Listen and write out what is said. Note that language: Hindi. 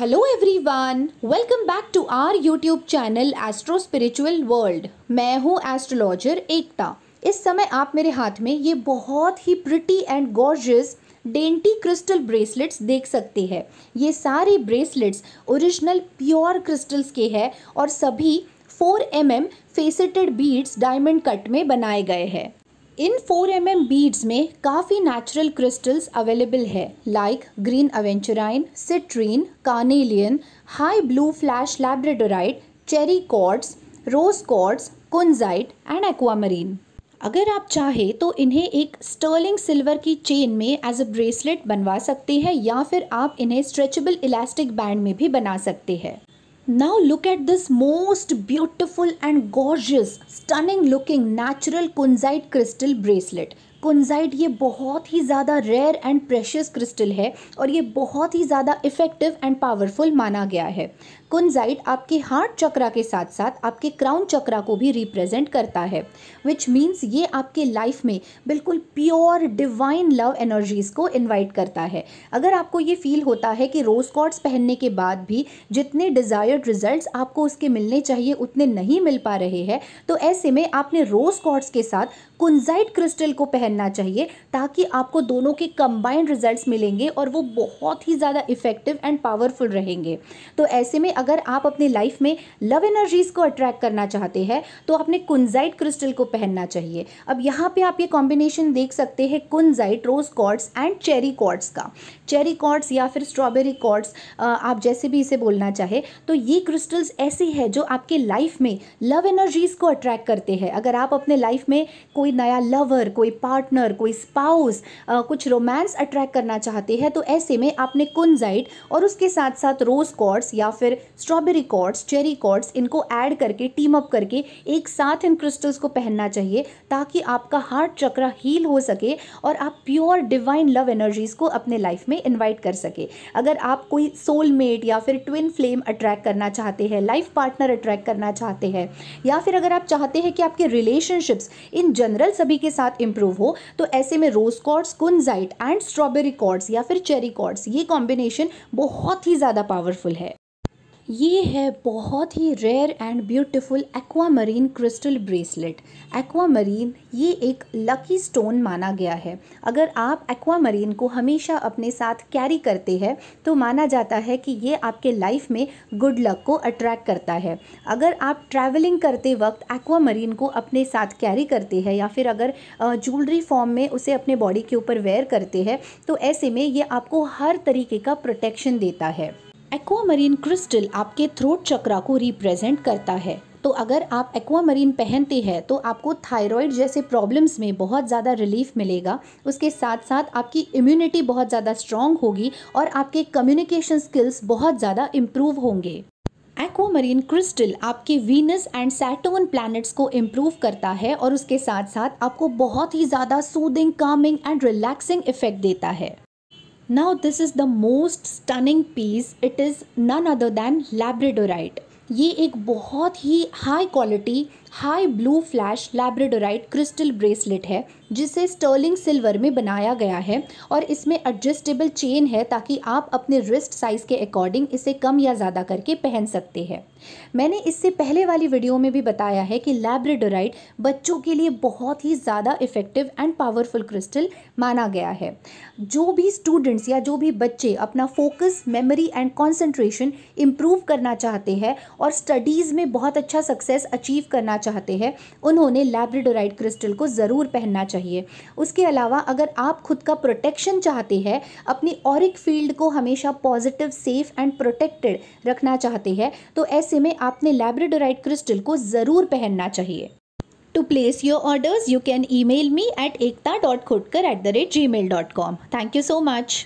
Hello everyone welcome back to our YouTube channel astro spiritual world मैं हूँ एस्ट्रोलॉजर एकता इस समय आप मेरे हाथ में ये बहुत ही pretty and gorgeous dainty crystal bracelets देख सकते हैं ये सारे ब्रेसलेट्स ओरिजिनल प्योर क्रिस्टल्स के हैं और सभी 4 M M faceted beads diamond cut में बनाए गए हैं इन 4 एम mm बीड्स में काफ़ी नेचुरल क्रिस्टल्स अवेलेबल है like green aventurine citrine carnelian high blue flash labradorite cherry quartz rose quartz kunzite and aquamarine अगर आप चाहे तो इन्हें एक स्टर्लिंग सिल्वर की चेन में एज अ ब्रेसलेट बनवा सकते हैं या फिर आप इन्हें स्ट्रेचेबल इलास्टिक बैंड में भी बना सकते हैं Now look at this most beautiful and gorgeous, stunning looking natural kunzite crystal bracelet. कुंजाइट ये बहुत ही ज़्यादा रेयर एंड प्रेशियस क्रिस्टल है और ये बहुत ही ज़्यादा इफ़ेक्टिव एंड पावरफुल माना गया है कुंजाइट आपके हार्ट चक्रा के साथ साथ आपके क्राउन चक्रा को भी रिप्रेजेंट करता है विच मीन्स ये आपके लाइफ में बिल्कुल प्योर डिवाइन लव एनर्जीज़ को इन्वाइट करता है अगर आपको ये फील होता है कि रोज़ कॉर्ड्स पहनने के बाद भी जितने डिज़ायर्ड रिज़ल्ट आपको उसके मिलने चाहिए उतने नहीं मिल पा रहे हैं तो ऐसे में आपने रोज़ कॉर्ड्स के साथ कुंजाइट क्रिस्टल को पहन पहनना चाहिए ताकि आपको दोनों के कंबाइंड रिजल्ट्स मिलेंगे और वो बहुत ही ज़्यादा इफेक्टिव एंड पावरफुल रहेंगे तो ऐसे में अगर आप अपनी लाइफ में लव एनर्जीज़ को अट्रैक्ट करना चाहते हैं तो आपने कुंजाइट क्रिस्टल को पहनना चाहिए अब यहाँ पर आप ये कॉम्बिनेशन देख सकते हैं kunzite rose quartz and cherry quartz का चेरी कॉर्ड्स या फिर स्ट्रॉबेरी कॉर्ड्स आप जैसे भी इसे बोलना चाहे तो ये क्रिस्टल्स ऐसे हैं जो आपके लाइफ में लव एनर्जीज़ को अट्रैक्ट करते हैं अगर आप अपने लाइफ में कोई नया लवर कोई पार्ट पार्टनर कोई स्पाउस कुछ रोमांस अट्रैक्ट करना चाहते हैं तो ऐसे में आपने कुंजाइट और उसके साथ साथ रोज़ कॉर्ड्स या फिर स्ट्रॉबेरी कॉर्ड्स चेरी कॉर्ड्स इनको ऐड करके टीम अप करके एक साथ इन क्रिस्टल्स को पहनना चाहिए ताकि आपका हार्ट चक्र हील हो सके और आप प्योर डिवाइन लव एनर्जीज़ को अपने लाइफ में इन्वाइट कर सके अगर आप कोई सोलमेट या फिर ट्विन फ्लेम अट्रैक्ट करना चाहते हैं लाइफ पार्टनर अट्रैक्ट करना चाहते हैं या फिर अगर आप चाहते हैं कि आपके रिलेशनशिप्स इन जनरल सभी के साथ इंप्रूव हो तो ऐसे में rose quartz kunzite and strawberry quartz या फिर चेरी कॉर्ड्स ये कॉम्बिनेशन बहुत ही ज़्यादा पावरफुल है ये है बहुत ही rare and beautiful aquamarine crystal bracelet aquamarine ये एक लकी स्टोन माना गया है अगर आप एक्वामरीन को हमेशा अपने साथ कैरी करते हैं तो माना जाता है कि ये आपके लाइफ में गुड लक को अट्रैक्ट करता है अगर आप ट्रैवलिंग करते वक्त एक्वामरीन को अपने साथ कैरी करते हैं या फिर अगर ज्वेलरी फॉर्म में उसे अपने बॉडी के ऊपर वेयर करते हैं तो ऐसे में ये आपको हर तरीके का प्रोटेक्शन देता है एक्वामरीन क्रिस्टल आपके थ्रोट चक्रा को रिप्रेजेंट करता है तो अगर आप एक्वामरीन पहनते हैं तो आपको थायराइड जैसे प्रॉब्लम्स में बहुत ज़्यादा रिलीफ मिलेगा उसके साथ साथ आपकी इम्यूनिटी बहुत ज़्यादा स्ट्रॉन्ग होगी और आपके कम्युनिकेशन स्किल्स बहुत ज़्यादा इम्प्रूव होंगे एक्वामरीन क्रिस्टल आपके वीनस एंड सैटोन प्लैनेट्स को इम्प्रूव करता है और उसके साथ साथ आपको बहुत ही ज़्यादा soothing calming and relaxing effect देता है Now this is the most stunning piece. It is none other than labradorite. ये एक बहुत ही high quality high blue flash labradorite crystal bracelet है जिसे स्टर्लिंग सिल्वर में बनाया गया है और इसमें एडजस्टेबल चेन है ताकि आप अपने रिस्ट साइज़ के अकॉर्डिंग इसे कम या ज़्यादा करके पहन सकते हैं मैंने इससे पहले वाली वीडियो में भी बताया है कि लैब्रेडोराइट बच्चों के लिए बहुत ही ज़्यादा इफ़ेक्टिव एंड पावरफुल क्रिस्टल माना गया है जो भी स्टूडेंट्स या जो भी बच्चे अपना focus memory and concentration improve करना चाहते हैं और स्टडीज़ में बहुत अच्छा सक्सेस अचीव करना चाहते हैं उन्होंने लैब्रेडोराइट क्रिस्टल को ज़रूर पहनना चाहिए उसके अलावा अगर आप खुद का प्रोटेक्शन चाहते हैं अपनी और फील्ड को हमेशा पॉजिटिव सेफ एंड प्रोटेक्टेड रखना चाहते हैं तो ऐसे में आपने लैब्रेडोराइट क्रिस्टल को ज़रूर पहनना चाहिए to place your orders you email me at Ekta dot Khotkar at the rate gmail dot com thank you so much